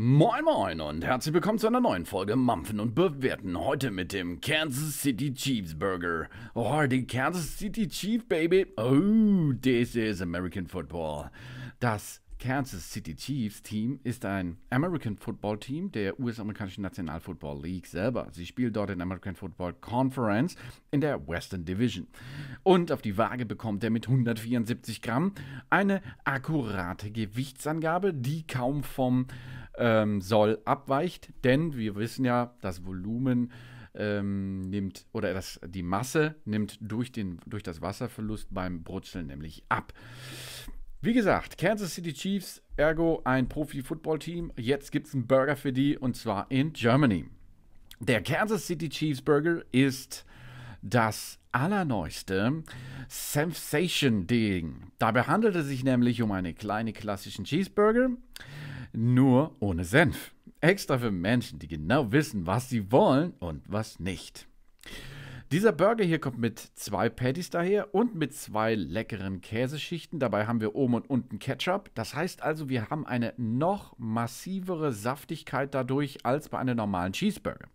Moin Moin und herzlich willkommen zu einer neuen Folge Mampfen und Bewerten. Heute mit dem Kansas City Chiefs Burger. Oh, die Kansas City Chief Baby. Oh, this is American Football. Das Kansas City Chiefs Team ist ein American Football Team der US-amerikanischen National Football League selber. Sie spielt dort in der American Football Conference in der Western Division. Und auf die Waage bekommt er mit 174 Gramm eine akkurate Gewichtsangabe, die kaum vom ähm, Soll abweicht, denn wir wissen ja, das Volumen ähm, nimmt oder das, die Masse nimmt durch, den, durch das Wasserverlust beim Brutzeln nämlich ab. Wie gesagt, Kansas City Chiefs, ergo ein Profi-Football-Team. Jetzt gibt es einen Burger für die und zwar in Germany. Der Kansas City Chiefs Burger ist das allerneueste Sensation-Ding. Dabei handelt es sich nämlich um einen kleinen klassischen Cheeseburger, nur ohne Senf. Extra für Menschen, die genau wissen, was sie wollen und was nicht. Dieser Burger hier kommt mit zwei Patties daher und mit zwei leckeren Käseschichten. Dabei haben wir oben und unten Ketchup. Das heißt also, wir haben eine noch massivere Saftigkeit dadurch als bei einem normalen Cheeseburger.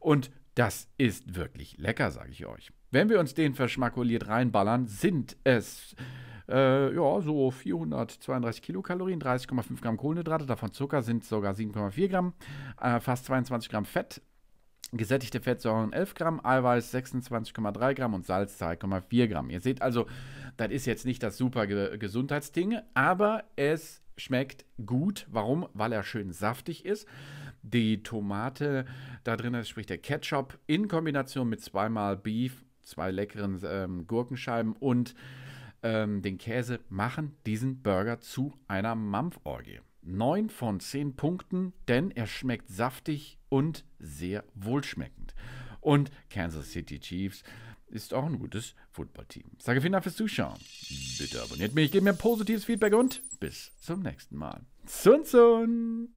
Und das ist wirklich lecker, sage ich euch. Wenn wir uns den verschmakuliert reinballern, sind es äh, ja, so 432 Kilokalorien, 30,5 Gramm Kohlenhydrate, davon Zucker sind sogar 7,4 Gramm, äh, fast 22 Gramm Fett Gesättigte Fettsäuren 11 Gramm, Eiweiß 26,3 Gramm und Salz 2,4 Gramm. Ihr seht also, das ist jetzt nicht das super Ge Gesundheitsding, aber es schmeckt gut. Warum? Weil er schön saftig ist. Die Tomate da drin ist, sprich der Ketchup in Kombination mit zweimal Beef, zwei leckeren ähm, Gurkenscheiben und ähm, den Käse machen diesen Burger zu einer Mampforgie. 9 von 10 Punkten, denn er schmeckt saftig, und sehr wohlschmeckend. Und Kansas City Chiefs ist auch ein gutes Footballteam. Sage vielen Dank fürs Zuschauen. Bitte abonniert mich, gebt mir positives Feedback und bis zum nächsten Mal. Zun, zun!